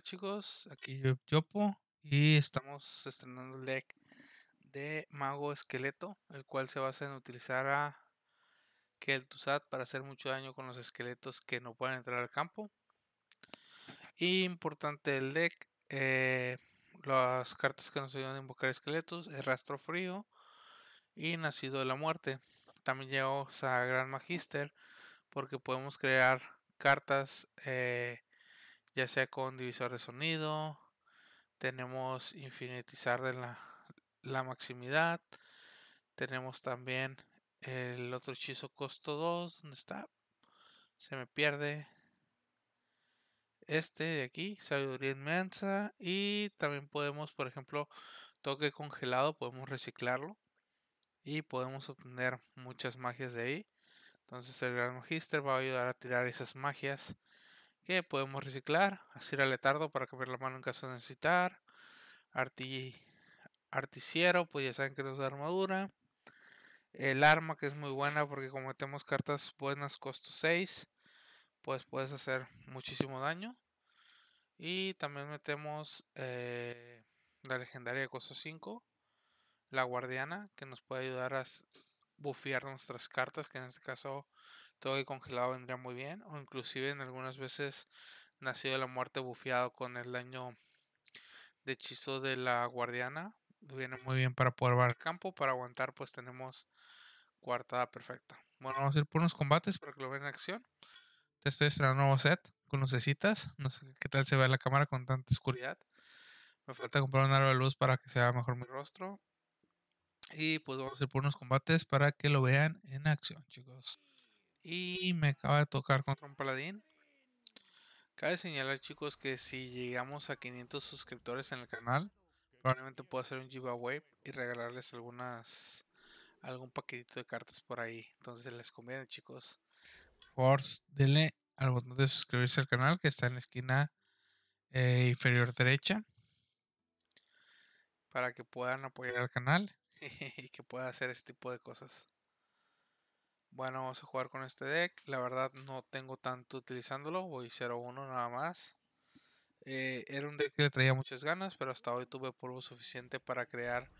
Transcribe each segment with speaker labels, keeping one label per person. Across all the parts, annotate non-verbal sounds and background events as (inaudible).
Speaker 1: chicos, aquí yo, y estamos estrenando el deck de Mago Esqueleto, el cual se basa en utilizar a Kel'Thuzad para hacer mucho daño con los esqueletos que no puedan entrar al campo. Y importante el deck, eh, las cartas que nos ayudan a invocar esqueletos, el Rastro Frío y Nacido de la Muerte. También llegamos a Gran Magister porque podemos crear cartas eh, ya sea con divisor de sonido, tenemos infinitizar de la, la maximidad, tenemos también el otro hechizo costo 2, ¿dónde está? Se me pierde. Este de aquí, sabiduría inmensa. Y también podemos, por ejemplo, toque congelado, podemos reciclarlo. Y podemos obtener muchas magias de ahí. Entonces el gran magister va a ayudar a tirar esas magias que podemos reciclar, al letardo para cambiar la mano en caso de necesitar, Arti... articiero, pues ya saben que nos da armadura, el arma que es muy buena porque como metemos cartas buenas costo 6, pues puedes hacer muchísimo daño. Y también metemos eh, la legendaria de costo 5, la guardiana, que nos puede ayudar a bufear nuestras cartas, que en este caso todo el congelado vendría muy bien. O inclusive en algunas veces nacido de la muerte bufiado con el daño de hechizo de la guardiana. Viene muy bien para poder campo. Para aguantar pues tenemos cuartada perfecta. Bueno, vamos a ir por unos combates para que lo vean en acción. Te estoy estrenando un nuevo set con lucecitas. No sé qué tal se ve la cámara con tanta oscuridad. Me falta comprar un aro de luz para que se vea mejor mi rostro. Y pues vamos a ir por unos combates para que lo vean en acción, chicos. Y me acaba de tocar contra un paladín. Cabe señalar chicos que si llegamos a 500 suscriptores en el canal, probablemente pueda hacer un giveaway y regalarles algunas algún paquetito de cartas por ahí. Entonces les conviene chicos. Force, denle al botón de suscribirse al canal que está en la esquina eh, inferior derecha para que puedan apoyar al canal (laughs) y que pueda hacer este tipo de cosas. Bueno, vamos a jugar con este deck. La verdad no tengo tanto utilizándolo. Voy 0-1 nada más. Eh, era un deck que le traía muchas ganas, pero hasta hoy tuve polvo suficiente para crear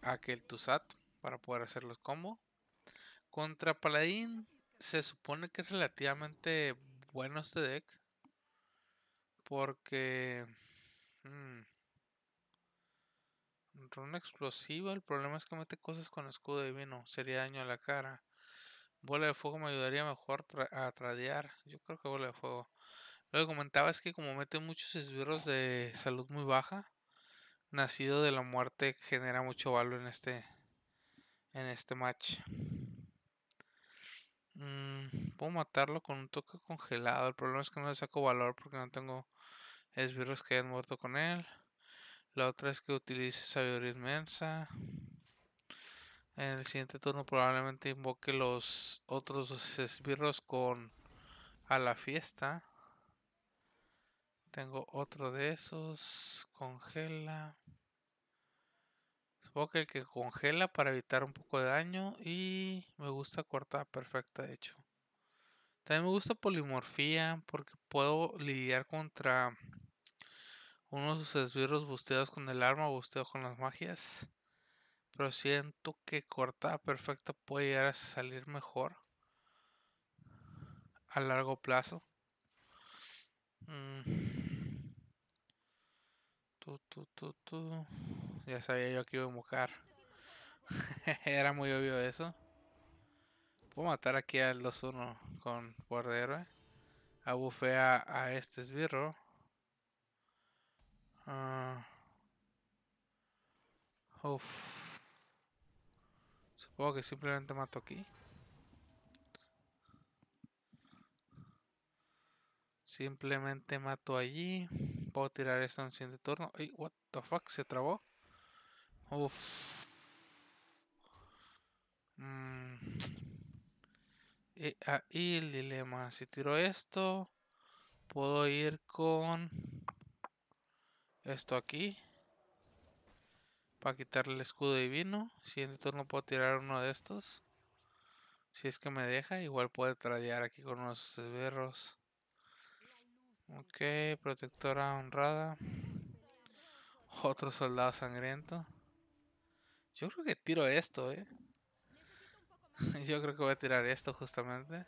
Speaker 1: aquel Tusat para poder hacer los combos. Contra Paladín se supone que es relativamente bueno este deck. Porque... Hmm, Runa explosiva, el problema es que mete cosas con escudo divino. Sería daño a la cara. Bola de fuego me ayudaría mejor a tradear. Yo creo que bola de fuego. Lo que comentaba es que como mete muchos esbirros de salud muy baja, nacido de la muerte genera mucho valor en este en este match. Mm, puedo matarlo con un toque congelado. El problema es que no le saco valor porque no tengo esbirros que hayan muerto con él. La otra es que utilice sabiduría inmensa. En el siguiente turno probablemente invoque los otros esbirros con a la fiesta. Tengo otro de esos. Congela. Supongo que el que congela para evitar un poco de daño. Y me gusta cortar perfecta, de hecho. También me gusta polimorfía porque puedo lidiar contra uno de sus esbirros busteados con el arma, o busteado con las magias. Pero siento que cortada perfecta puede llegar a salir mejor a largo plazo. Mm. ya sabía yo que iba a invocar. (laughs) Era muy obvio eso. Puedo matar aquí al 2-1 con guardero. a héroe. Abufea a este esbirro. Uh. Uf. Supongo que simplemente mato aquí. Simplemente mato allí. Puedo tirar eso en el siguiente turno. Ey, what the fuck, se trabó. Uff. Y mm. eh, ahí el dilema. Si tiro esto, puedo ir con esto aquí. Para quitarle el escudo divino. Siguiente turno puedo tirar uno de estos. Si es que me deja, igual puede tradear aquí con unos Verros Ok, protectora honrada. (laughs) Otro soldado sangriento. Yo creo que tiro esto, eh. (laughs) Yo creo que voy a tirar esto justamente.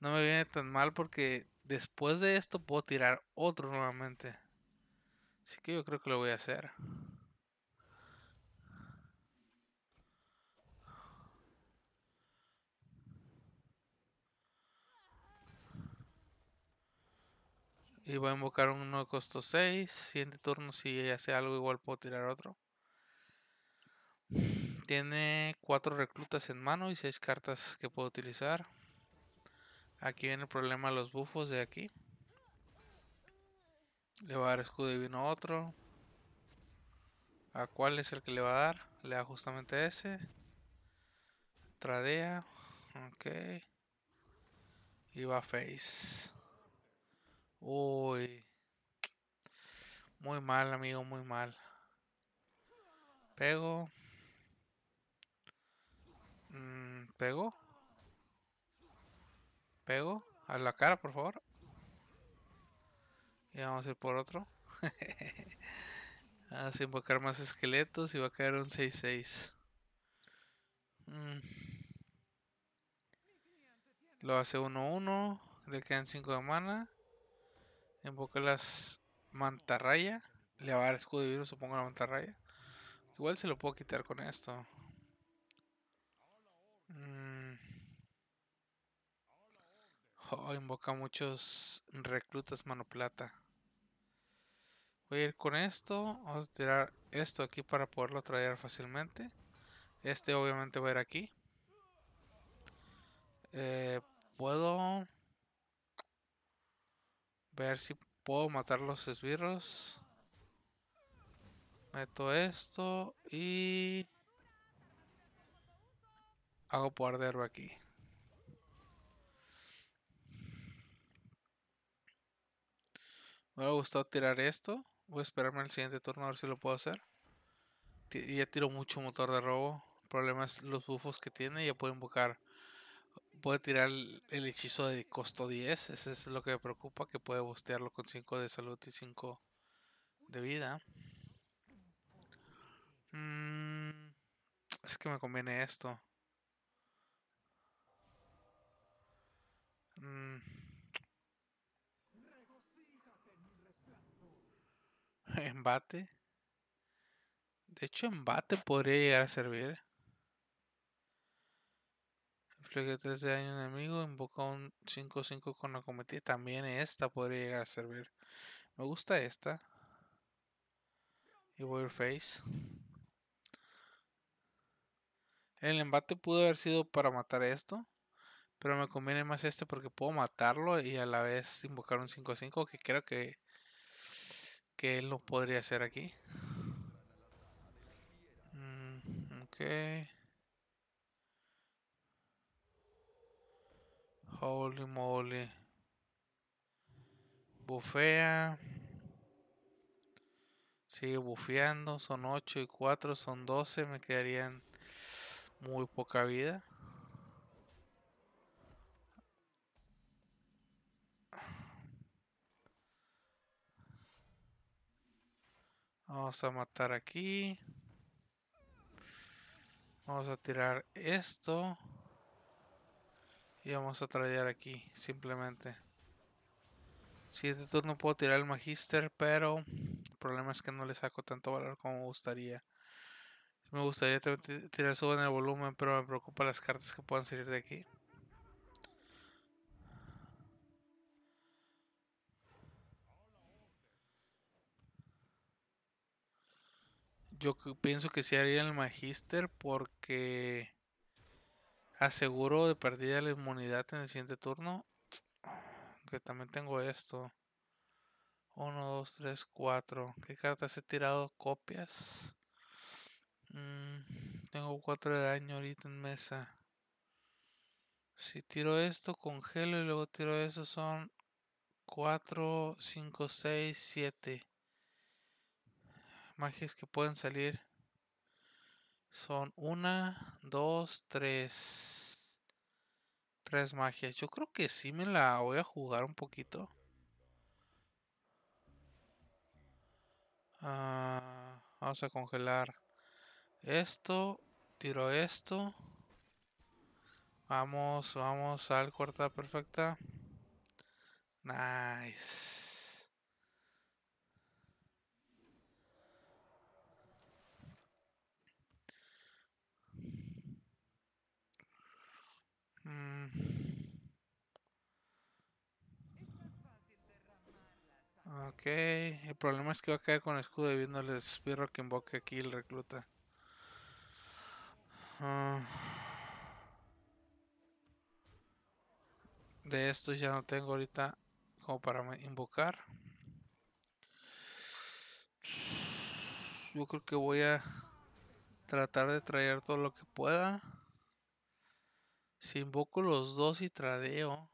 Speaker 1: No me viene tan mal porque después de esto puedo tirar otro nuevamente. Así que yo creo que lo voy a hacer. Y va a invocar uno de costo 6. Siguiente turno, si ella hace algo, igual puedo tirar otro. Tiene cuatro reclutas en mano y 6 cartas que puedo utilizar. Aquí viene el problema los bufos de aquí. Le va a dar escudo divino a otro. ¿A cuál es el que le va a dar? Le da justamente ese. Tradea. Ok. Y va face. Uy. Muy mal, amigo, muy mal. Pego. Mm, pego. Pego. A la cara, por favor. Y vamos a ir por otro. (laughs) vamos a invocar más esqueletos y va a caer un 6-6. Mm. Lo hace 1-1. Le quedan 5 de mana. Invoca las mantarraya. Le va a dar escudo divino, supongo, la mantarraya. Igual se lo puedo quitar con esto. Mm. Oh, invoca muchos reclutas mano plata. Voy a ir con esto. Vamos a tirar esto aquí para poderlo traer fácilmente. Este obviamente va a ir aquí. Eh, puedo Ver si puedo matar los esbirros. Meto esto y... Hago poder por aquí. Me hubiera gustado tirar esto. Voy a esperarme el siguiente turno a ver si lo puedo hacer. ya tiro mucho motor de robo. El problema es los bufos que tiene. Ya puedo invocar puede tirar el hechizo de costo 10. Eso es lo que me preocupa, que puede bustearlo con 5 de salud y 5 de vida. Mm, es que me conviene esto. Mm. (laughs) Embate. De hecho, embate podría llegar a servir. Inflige 3 de daño enemigo, invoca un 5-5 con la cometida. También esta podría llegar a servir. Me gusta esta. Y voy face El embate pudo haber sido para matar esto. Pero me conviene más este porque puedo matarlo y a la vez invocar un 5-5 que creo que, que él no podría hacer aquí. Mm, ok. Holy moly. Bufea. Sigue bufeando. Son 8 y 4. Son 12. Me quedarían muy poca vida. Vamos a matar aquí. Vamos a tirar esto. Y vamos a tradear aquí, simplemente. Siguiente turno puedo tirar el Magister, pero el problema es que no le saco tanto valor como me gustaría. Me gustaría tirar suba en el volumen, pero me preocupa las cartas que puedan salir de aquí. Yo pienso que se haría el Magister porque Aseguro de perdida la inmunidad en el siguiente turno. Que también tengo esto. 1, 2, 3, 4. ¿Qué cartas he tirado? Copias. Mm, tengo 4 de daño ahorita en mesa. Si tiro esto, congelo y luego tiro eso, son 4, 5, 6, 7. Magias que pueden salir. Son una, dos, tres. Tres magias. Yo creo que sí me la voy a jugar un poquito. Ah, vamos a congelar esto. Tiro esto. Vamos, vamos al cuarta perfecta. Nice. Mm. Ok, el problema es que va a caer con el escudo viendo el espirro que invoque aquí el recluta. Ah. De esto ya no tengo ahorita como para invocar. Yo creo que voy a tratar de traer todo lo que pueda. Si invoco los dos y tradeo,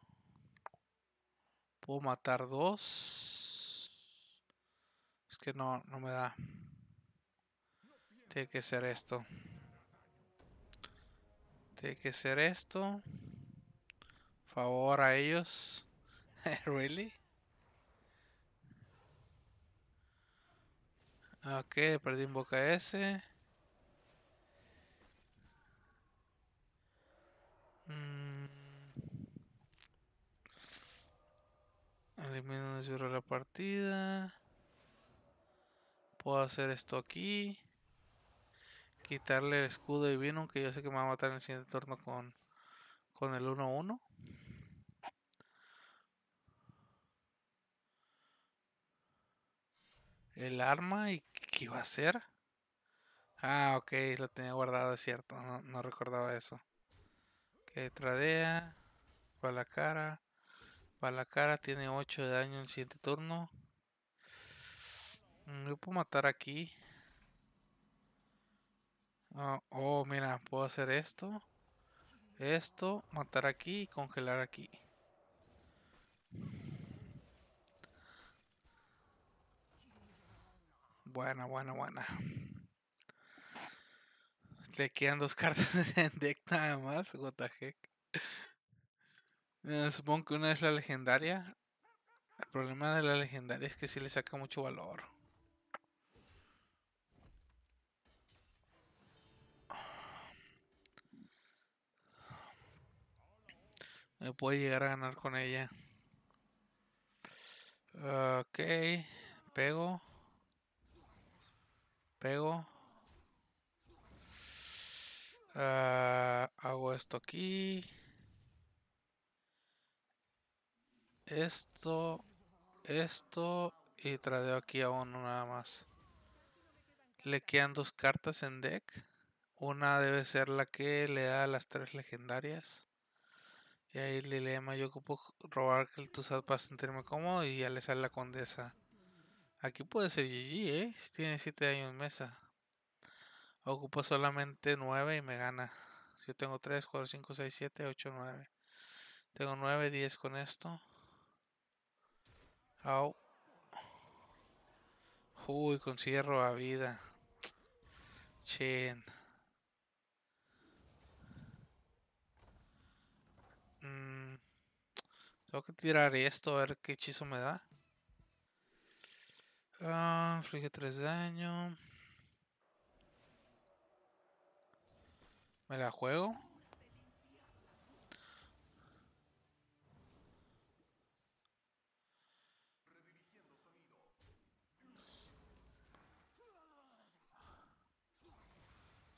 Speaker 1: puedo matar dos. Es que no, no me da. Tiene que ser esto. Tiene que ser esto. Favor a ellos. (laughs) ¿Really? Ok, perdí invoca ese. Mm. Elimino menos ciudad la partida. Puedo hacer esto aquí. Quitarle el escudo Y vino que yo sé que me va a matar en el siguiente turno con, el 1-1. El arma y qué iba a hacer. Ah, ok, lo tenía guardado, es cierto. no recordaba eso tradea la cara para la cara tiene 8 de daño en el siguiente turno. Mm, yo puedo matar aquí. Oh, oh, mira, puedo hacer esto. Esto, matar aquí y congelar aquí. Buena, buena, buena. Le quedan dos (laughs) cartas en deck nada más, what eh, heck. supongo que una es la legendaria. El problema de la legendaria es que si le saca mucho valor. Me puede llegar a ganar con ella. Ok. Pego. Pego. Ah, hago esto aquí. Esto. Esto. Y tradeo aquí a uno nada más. Le quedan dos cartas en deck. Una debe ser la que le da las tres legendarias. Y ahí le llama yo ocupo robar el tú para sentirme cómodo y ya le sale la condesa. Aquí puede ser GG, ¿eh? Si tiene 7 años en mesa. Ocupo solamente 9 y me gana. Yo tengo 3, 4, 5, 6, 7, 8, 9. Tengo 9, 10 con esto. Au. Uy, con cierro a vida. Chin. Mm. Tengo que tirar esto a ver qué hechizo me da. Ah, inflige 3 daño. Me la juego.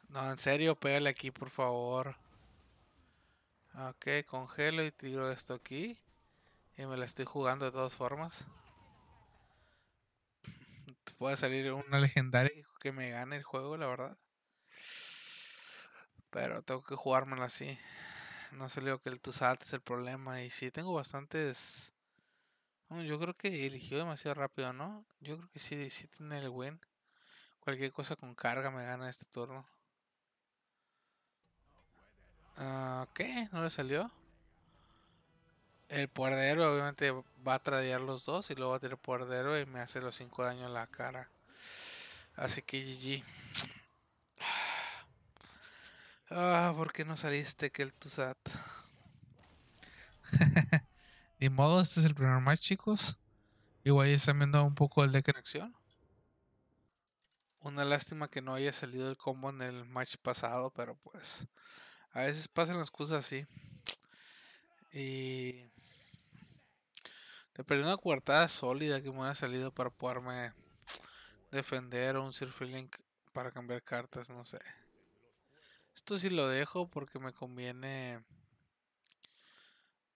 Speaker 1: No, en serio, pégale aquí, por favor. Ok, congelo y tiro esto aquí. Y me la estoy jugando de todas formas. Puede salir una legendaria que me gane el juego, la verdad. Pero tengo que jugármela así. No se que el Tusat es el problema. Y si tengo bastantes. Yo creo que eligió demasiado rápido, ¿no? Yo creo que sí, sí tiene el win. Cualquier cosa con carga me gana este turno. Uh, ¿Qué? ¿No le salió? El poder obviamente va a tradear los dos y luego va a tirar poder y me hace los 5 daños en la cara. Así que GG. Ah, ¿por qué no saliste, que el (laughs) Ni modo, este es el primer match, chicos. Igual ya están viendo un poco el deck en acción. Una lástima que no haya salido el combo en el match pasado, pero pues a veces pasan las cosas así. Y te perdí una cuartada sólida que me hubiera salido para poderme defender o un Sir Link para cambiar cartas, no sé. Esto sí lo dejo porque me conviene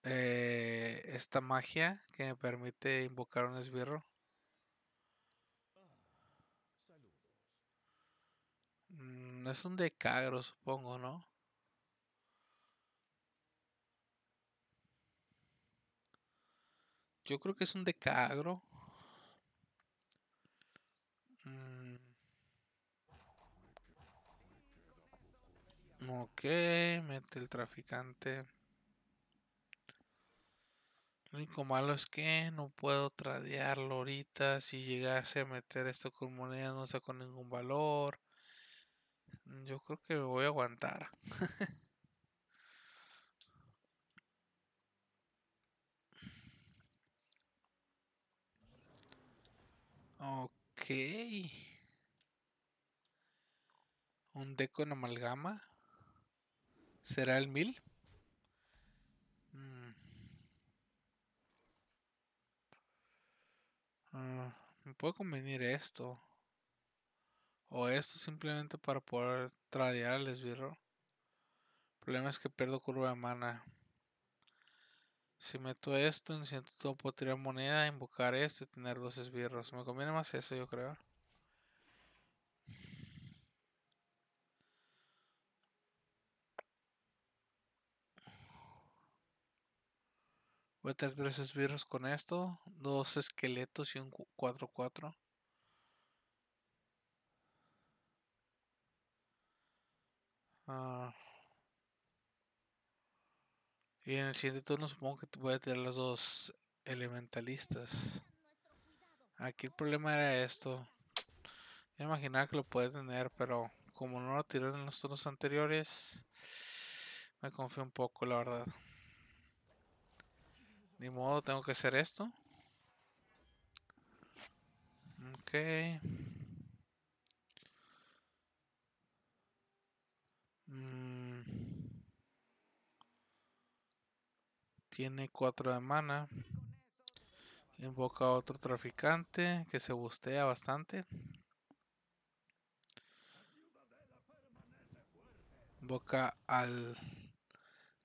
Speaker 1: eh, esta magia que me permite invocar un esbirro. Mm, es un decagro, supongo, ¿no? Yo creo que es un decagro. mete el traficante. Lo único malo es que no puedo tradearlo ahorita. Si llegase a meter esto con moneda no saco ningún valor. Yo creo que me voy a aguantar. (laughs) ok. Un deco en amalgama. ¿Será el 1000? Mm. Ah, me puede convenir esto. O esto simplemente para poder tradear al esbirro. El problema es que pierdo curva de mana. Si meto esto, en cierto puedo tirar moneda, invocar esto y tener dos esbirros. Me conviene más eso, yo creo. Voy a tener tres esbirros con esto. Dos esqueletos y un 4-4. Ah. y en el siguiente turno supongo que voy a tirar las dos elementalistas. Aquí el problema era esto. Yo imaginaba que lo puede tener, pero como no lo tiró en los turnos anteriores, me confío un poco, la verdad. Ni modo, tengo que hacer esto. Ok. Mm. Tiene cuatro de mana. Invoca a otro traficante que se bustea bastante. Invoca al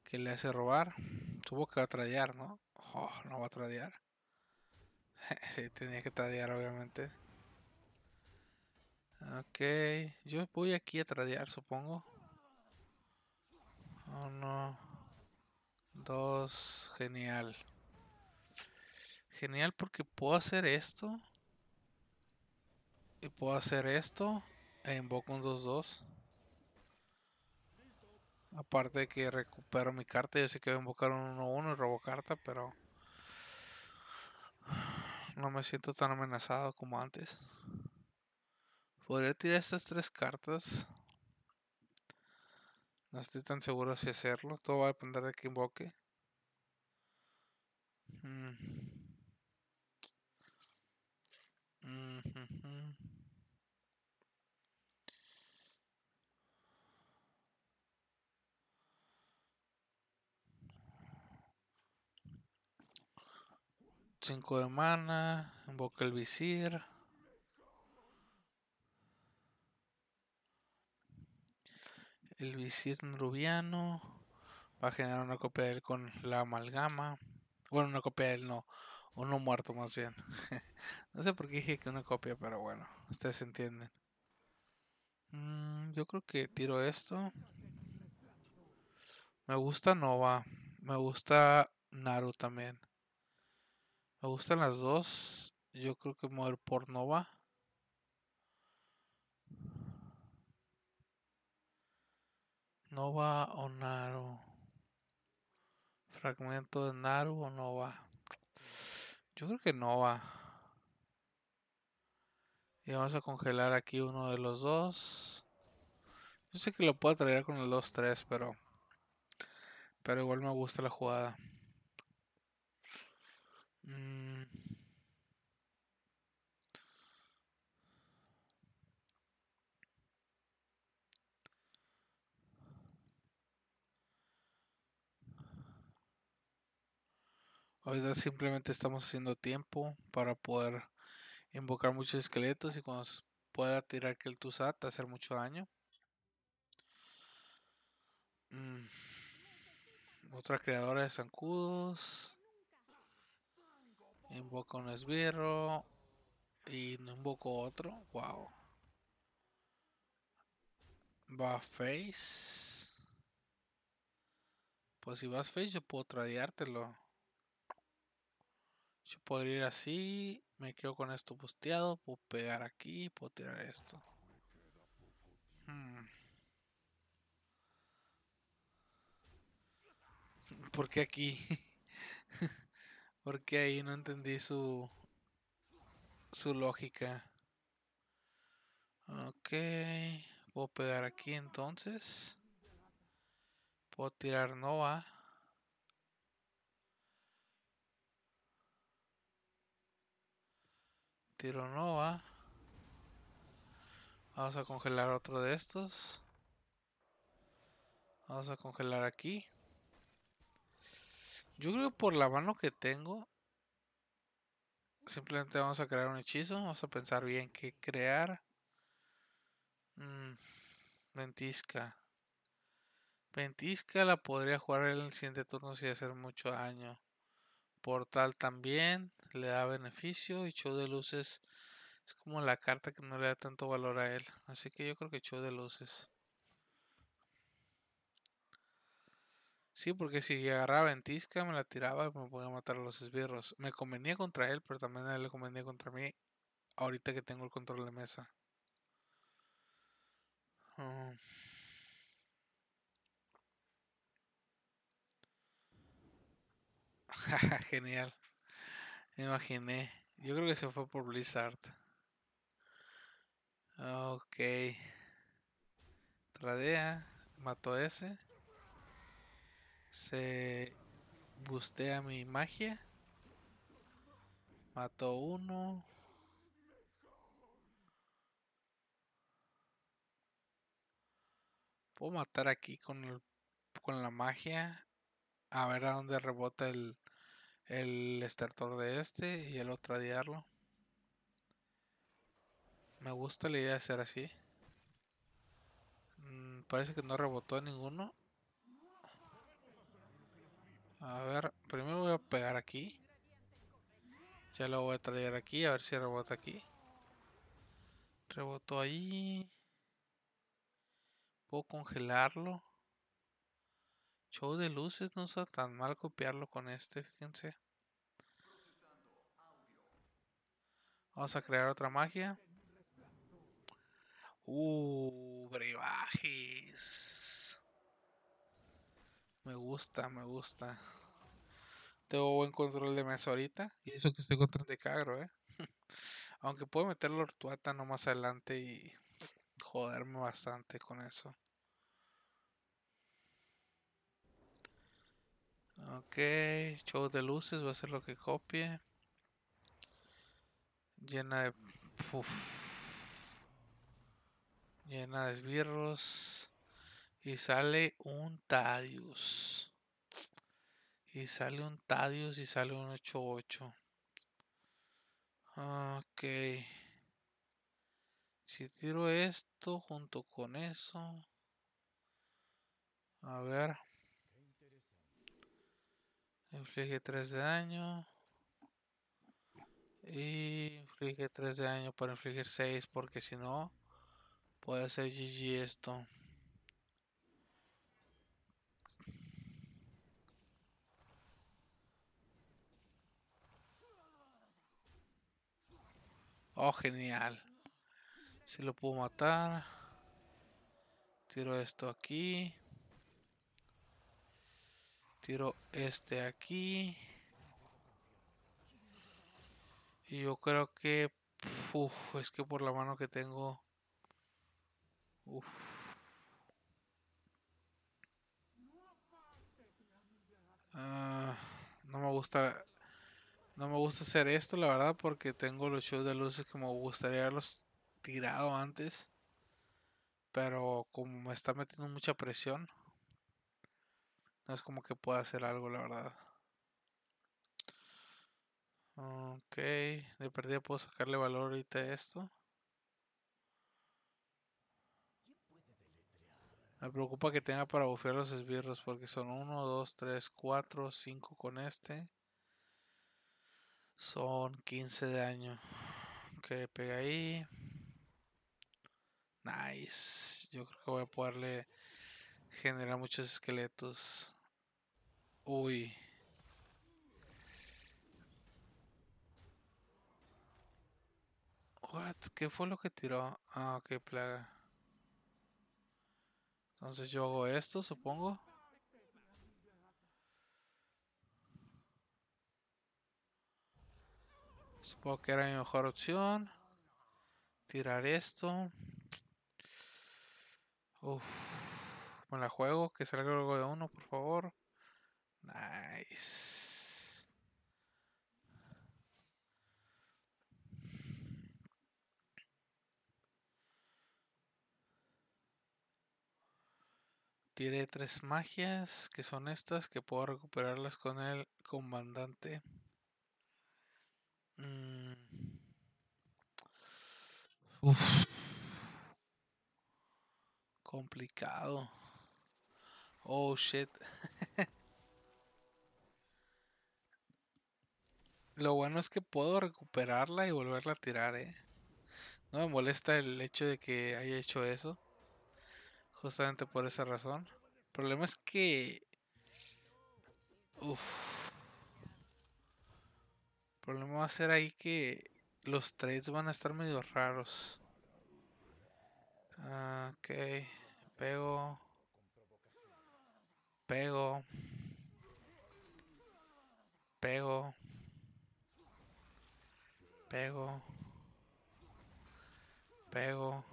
Speaker 1: que le hace robar. Tuvo que va a trallar, ¿no? Oh, no va a tradear. (laughs) sí, tenía que tradear, obviamente. Ok, yo voy aquí a tradear, supongo. Uno, dos, genial. Genial porque puedo hacer esto. Y puedo hacer esto. E invoco un 2-2. Aparte de que recupero mi carta, yo sé que voy a invocar un 1-1 y robo carta, pero no me siento tan amenazado como antes. Podría tirar estas tres cartas. No estoy tan seguro si hacerlo. Todo va a depender de que invoque. Mm. Mm, 5 de mana. Invoca el visir. El visir rubiano. Va a generar una copia de él con la amalgama. Bueno, una copia de él no. Uno muerto más bien. (laughs) no sé por qué dije que una copia, pero bueno, ustedes entienden. Mm, yo creo que tiro esto. Me gusta Nova. Me gusta Naru también. Me gustan las dos. Yo creo que mover por Nova. Nova o Naru. Fragmento de Naru o Nova. Yo creo que Nova. Y vamos a congelar aquí uno de los dos. Yo sé que lo puedo traer con los 2-3, pero... Pero igual me gusta la jugada. Mm. Ahorita simplemente estamos haciendo tiempo para poder invocar muchos esqueletos y cuando pueda tirar que el Tusat hacer mucho daño. Mm. Otra creadora de zancudos. Invoco un esbirro. Y no invoco otro. Wow. Va face. Pues si vas face yo puedo tradeártelo. Yo podría ir así. Me quedo con esto busteado. Puedo pegar aquí. Puedo tirar esto. porque hmm. ¿Por qué aquí? (laughs) Porque ahí no entendí su. su lógica. Ok. Puedo pegar aquí entonces. Puedo tirar Nova. Tiro Nova. Vamos a congelar otro de estos. Vamos a congelar aquí. Yo creo por la mano que tengo, simplemente vamos a crear un hechizo. Vamos a pensar bien qué crear. Mm, ventisca. Ventisca la podría jugar en el siguiente turno sin hacer mucho daño. Portal también le da beneficio y show de luces es como la carta que no le da tanto valor a él. Así que yo creo que show de luces. Sí, porque si agarraba ventisca me la tiraba y me podía matar a los esbirros. Me convenía contra él, pero también a él le convenía contra mí ahorita que tengo el control de mesa. Ah. (laughs) Genial. Me imaginé. Yo creo que se fue por Blizzard. Ok. Tradea. Mató ese. Se bustea mi magia. Mató uno. Puedo matar aquí con, con la magia. A ver a dónde rebota el, el estertor de este y el otro diarlo. Me gusta la idea de hacer así. Mm, parece que no rebotó ninguno. A ver, primero voy a pegar aquí. Ya lo voy a traer aquí, a ver si rebota aquí. Rebotó ahí. Puedo congelarlo. Show de luces, no está tan mal copiarlo con este, fíjense. Vamos a crear otra magia. Uh, brebajes. Me gusta, me gusta. Tengo buen control de mesa ahorita. Y eso que estoy contra de cagro, eh. (laughs) Aunque puedo meterlo la ortuata no más adelante y joderme bastante con eso. Ok, show de luces, va a ser lo que copie. Llena de. Llena de esbirros. Y sale un Tadius. Y sale un Tadius y sale un 8-8. Ah, ok. Si tiro esto junto con eso. A ver. Inflige 3 de daño. Y inflige 3 de daño para infligir 6. Porque si no, puede ser GG esto. Oh, genial. Si lo puedo matar. Tiro esto aquí. Tiro este aquí. Y yo creo que... Uf, es que por la mano que tengo... Uf. Ah, no me gusta no me gusta hacer esto, la verdad, porque tengo los shows de luces que me gustaría haberlos tirado antes. Pero como me está metiendo mucha presión, no es como que pueda hacer algo, la verdad. Ok, de perdida puedo sacarle valor ahorita a esto. Me preocupa que tenga para bufear los esbirros porque son 1, 2, 3, 4, 5 con este. Son 15 de daño. Ok, pega ahí. Nice. Yo creo que voy a poderle generar muchos esqueletos. Uy. What? ¿Qué fue lo que tiró? Ah, ok, plaga. Entonces yo hago esto, supongo. Supongo que era mi mejor opción. Tirar esto. Uf. Me la juego. Que salga algo de uno, por favor. Nice. Tiré tres magias, que son estas, que puedo recuperarlas con el comandante. Mm. Complicado. Oh shit. (laughs) Lo bueno es que puedo recuperarla y volverla a tirar, eh. No me molesta el hecho de que haya hecho eso. Justamente por esa razón. El problema es que. Uff problema va a ser ahí que los trades van a estar medio raros. Ah, ok, pego. Pego. Pego. Pego. Pego.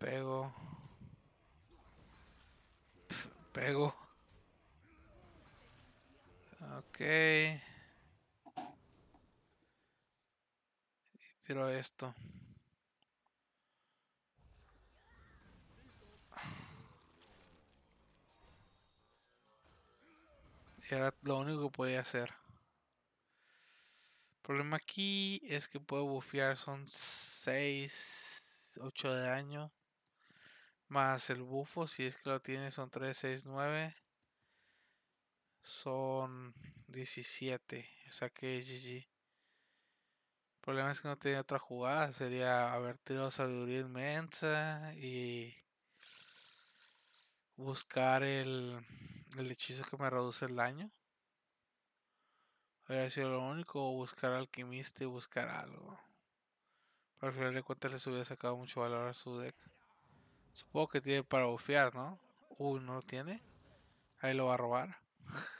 Speaker 1: Pego. Pff, pego. Ok. Y tiro esto. era lo único que podía hacer. El problema aquí es que puedo bufear. Son 6, 8 de daño. Más el bufo, si es que lo tiene, son 3, 6, 9 son 17. O sea que GG. El problema es que no tenía otra jugada. Sería haber tirado sabiduría inmensa y buscar el, el hechizo que me reduce el daño. Habría sido lo único. O buscar alquimista y buscar algo. Pero al final de cuentas les hubiera sacado mucho valor a su deck. Supongo que tiene para bufear, ¿no? Uy, no lo tiene. Ahí lo va a robar. (laughs)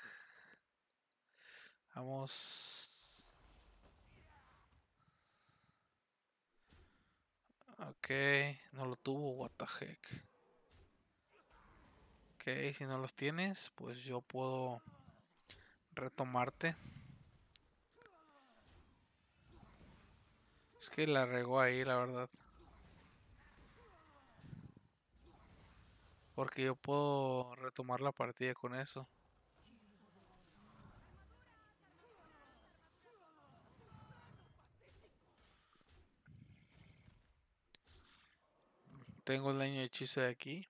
Speaker 1: Vamos. Ok, no lo tuvo, what the heck. Ok, si no los tienes, pues yo puedo retomarte. Es que la regó ahí, la verdad. Porque yo puedo retomar la partida con eso. tengo el año de hechizo de aquí.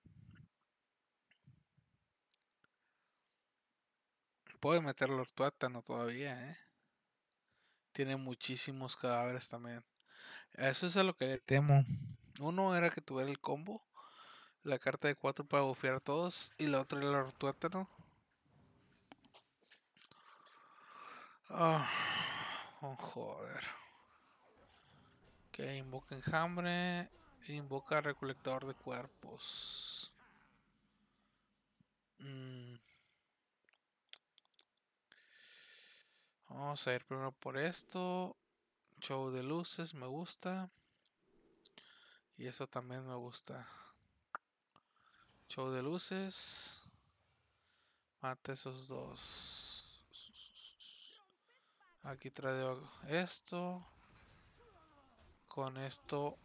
Speaker 1: Puede meter tuátano todavía, ¿eh? Tiene muchísimos cadáveres también. Eso es a lo que le temo. Uno era que tuviera el combo. La carta de 4 para bufear a todos. Y la otra era el Oh, oh, joder. Que invoca enjambre. Invoca recolector de cuerpos. Mm. Vamos a ir primero por esto. Show de luces, me gusta. Y eso también me gusta. Show de luces. Mate esos dos. Aquí trae esto. Con esto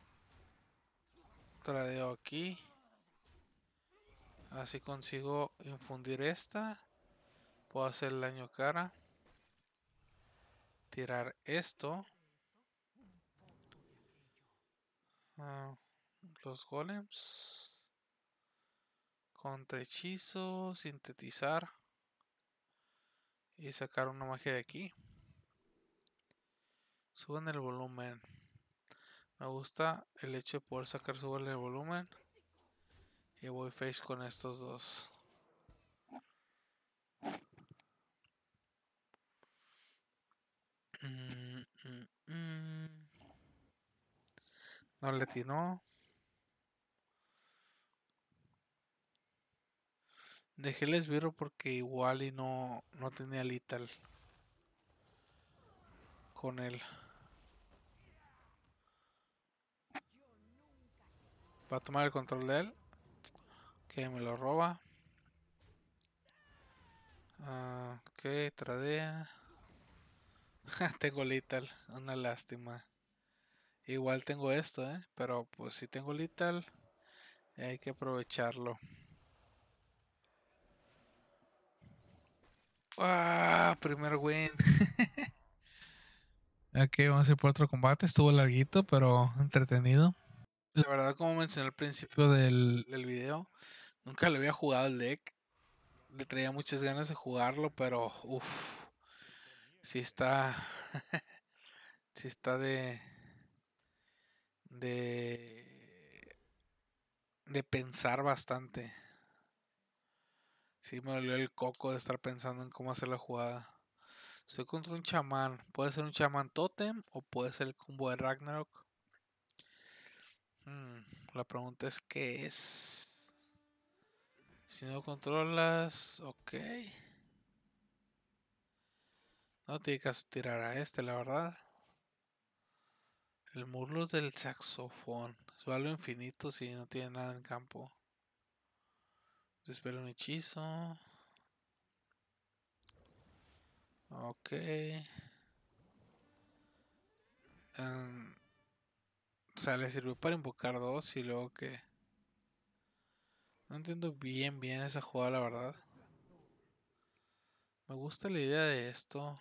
Speaker 1: tradeo aquí. Así consigo infundir esta. Puedo hacer el daño cara. Tirar esto. Ah, los golems. hechizo, Sintetizar. Y sacar una magia de aquí. Suben el volumen. Me gusta el hecho de poder sacar su el volumen. Y voy face con estos dos. Mm, mm, mm. No le atinó. Dejé el esbirro porque igual y no, no tenía lital con él. Va a tomar el control de él. Que me lo roba. Ah, ok, tradea. (laughs) tengo Lethal, una lástima. Igual tengo esto, ¿eh? Pero pues si tengo Lital, hay que aprovecharlo. Ah, primer win. (laughs) ok, vamos a ir por otro combate. Estuvo larguito, pero entretenido. La verdad, como mencioné al principio del, del video, nunca le había jugado el deck. Le traía muchas ganas de jugarlo, pero uff. Sí está. Si (laughs) está de. De. De pensar bastante. Si me dolió el coco de estar pensando en cómo hacer la jugada. Estoy contra un chamán. Puede ser un chamán totem o puede ser el combo de Ragnarok. Mm, la pregunta es qué es. Si no controlas, ok. No te caso tirar a este, la verdad. El murlo del saxofón. Es algo infinito si no tiene nada en campo. Despela un hechizo. Ok. Em, o sea, le sirvió para invocar dos y luego que... No entiendo bien bien esa jugada, la verdad. Me gusta la idea de esto.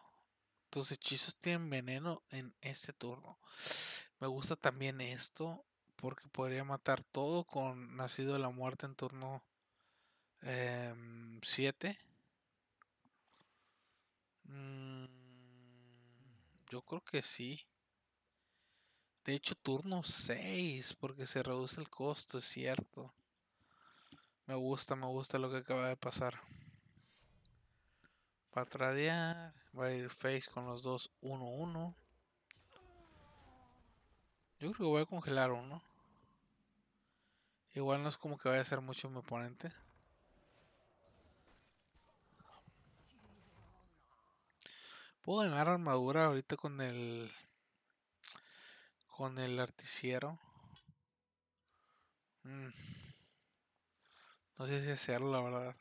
Speaker 1: Tus hechizos tienen veneno en este turno. Me gusta también esto porque podría matar todo con Nacido de la Muerte en turno 7. Em, mm, yo creo que sí. De hecho, turno 6, porque se reduce el costo, es cierto. Me gusta, me gusta lo que acaba de pasar. Para tradear, va a ir Face con los dos 1-1. Yo creo que voy a congelar uno. Igual no es como que vaya a ser mucho mi oponente. Puedo ganar armadura ahorita con el con el articiero. Mm. No sé si hacerlo, la verdad.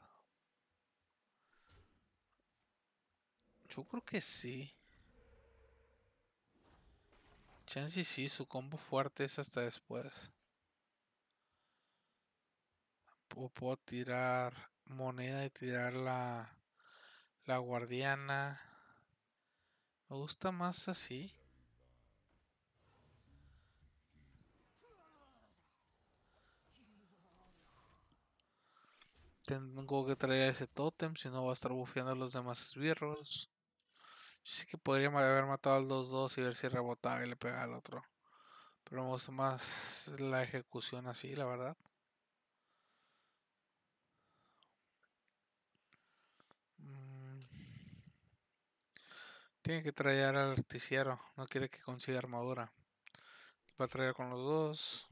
Speaker 1: Yo creo que sí. Chance sí, su combo fuerte es hasta después. puedo tirar moneda y tirar la, la guardiana. Me gusta más así. tengo que traer ese tótem, si no va a estar bufeando a los demás esbirros. Yo sí que podría haber matado a los dos y ver si rebotaba y le pegaba al otro. Pero me gusta más la ejecución así, la verdad. Mm. Tiene que traer al articiero. No quiere que consiga armadura. Va a traer con los dos.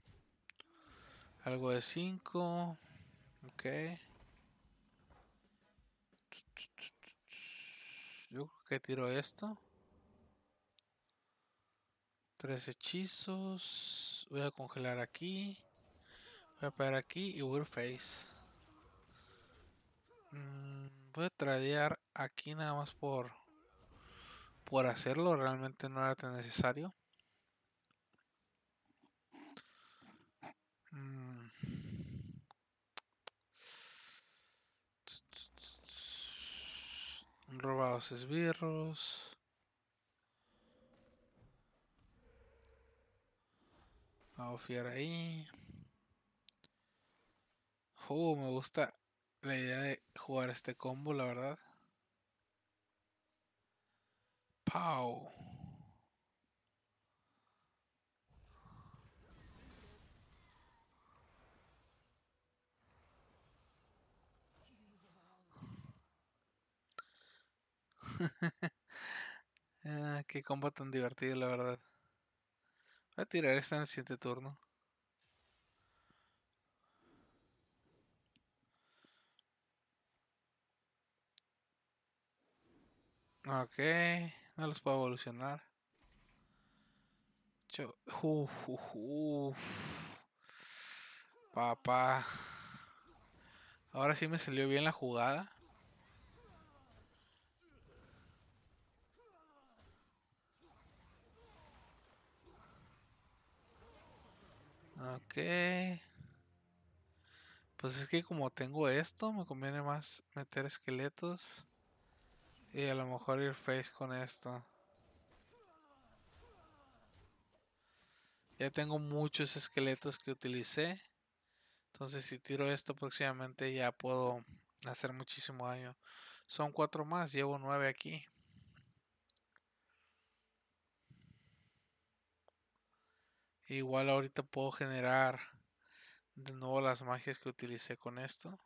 Speaker 1: Algo de 5. Ok. yo creo que tiro esto. Tres hechizos. Voy a congelar aquí. Voy a parar aquí y Will Face. Mm, voy a tradear aquí nada más por, por hacerlo. Realmente no era tan necesario. Mmm robados esbirros. Vamos a fiar ahí. Oh, me gusta la idea de jugar este combo, la verdad. Pau (laughs) ah, qué combo tan divertido, la verdad. Voy a tirar esta en el siguiente turno. Ok, no los puedo evolucionar. Papá. Ahora sí me salió bien la jugada. Ok. Pues es que como tengo esto, me conviene más meter esqueletos. Y a lo mejor ir face con esto. Ya tengo muchos esqueletos que utilicé. Entonces si tiro esto próximamente ya puedo hacer muchísimo daño. Son cuatro más, llevo nueve aquí. igual ahorita puedo generar de nuevo las magias que utilicé con esto.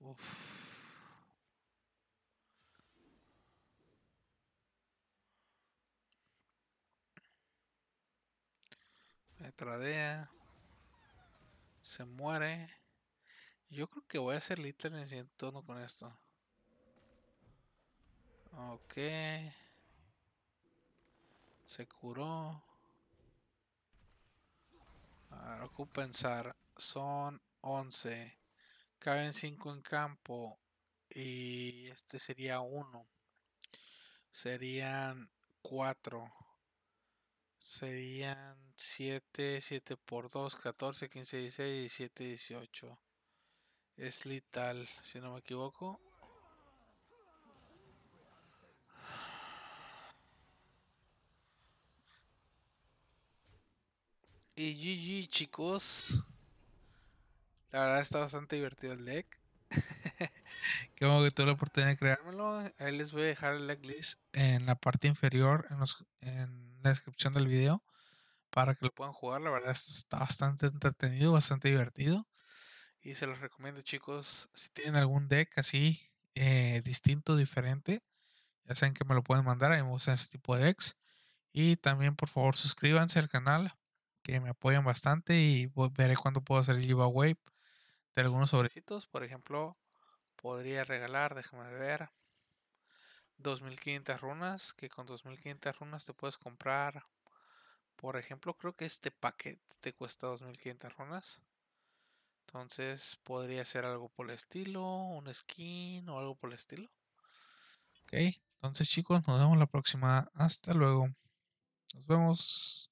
Speaker 1: Uf. Me Se muere. Yo creo que voy a hacer Little en el siguiente tono con esto. Ok. Se curó. A ver, pensar. Son 11. Caben 5 en campo. Y este sería 1. Serían 4. Serían 7, 7 por 2, 14, 15, 16, 17, 18. Es letal, si no me equivoco. Y GG, chicos. La verdad está bastante divertido el deck. (laughs) que que tuve la oportunidad de creármelo. Ahí les voy a dejar el deck list en la parte inferior, en, los, en la descripción del video, para que lo puedan jugar. La verdad está bastante entretenido, bastante divertido. Y se los recomiendo, chicos. Si tienen algún deck así, eh, distinto, diferente, ya saben que me lo pueden mandar. A me gustan ese tipo de decks. Y también, por favor, suscríbanse al canal que me apoyan bastante y pues, veré cuándo puedo hacer el giveaway de algunos sobrecitos. Por ejemplo, podría regalar, déjame ver, 2500 runas, que con 2500 runas te puedes comprar, por ejemplo, creo que este paquete te cuesta 2500 runas. Entonces podría ser algo por el estilo, un skin o algo por el estilo. Ok, entonces chicos, nos vemos la próxima. Hasta luego. Nos vemos.